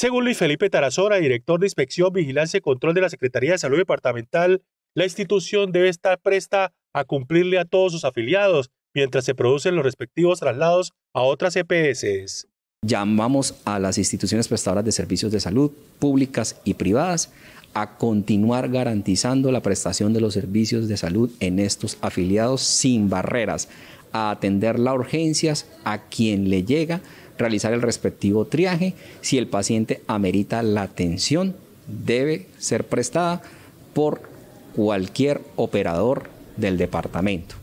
Según Luis Felipe Tarazona, director de Inspección, Vigilancia y Control de la Secretaría de Salud Departamental, la institución debe estar presta a cumplirle a todos sus afiliados mientras se producen los respectivos traslados a otras EPS. Llamamos a las instituciones prestadoras de servicios de salud públicas y privadas a continuar garantizando la prestación de los servicios de salud en estos afiliados sin barreras, a atender las urgencias a quien le llega, realizar el respectivo triaje. Si el paciente amerita la atención, debe ser prestada por cualquier operador del departamento.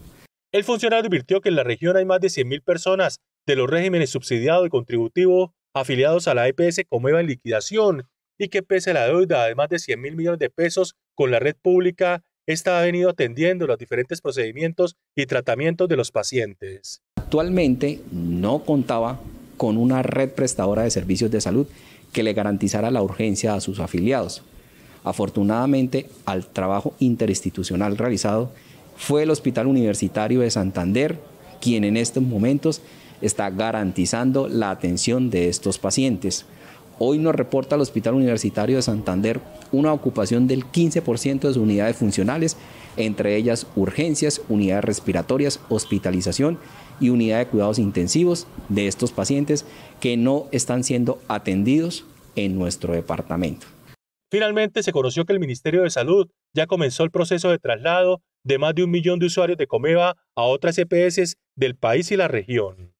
El funcionario advirtió que en la región hay más de 100.000 personas de los regímenes subsidiados y contributivos afiliados a la EPS como nueva en liquidación y que pese a la deuda de más de 100 mil millones de pesos con la red pública, esta ha venido atendiendo los diferentes procedimientos y tratamientos de los pacientes. Actualmente no contaba con una red prestadora de servicios de salud que le garantizara la urgencia a sus afiliados. Afortunadamente, al trabajo interinstitucional realizado, fue el Hospital Universitario de Santander quien en estos momentos está garantizando la atención de estos pacientes. Hoy nos reporta el Hospital Universitario de Santander una ocupación del 15% de sus unidades funcionales, entre ellas urgencias, unidades respiratorias, hospitalización y unidad de cuidados intensivos de estos pacientes que no están siendo atendidos en nuestro departamento. Finalmente se conoció que el Ministerio de Salud ya comenzó el proceso de traslado de más de un millón de usuarios de Comeva a otras EPS del país y la región.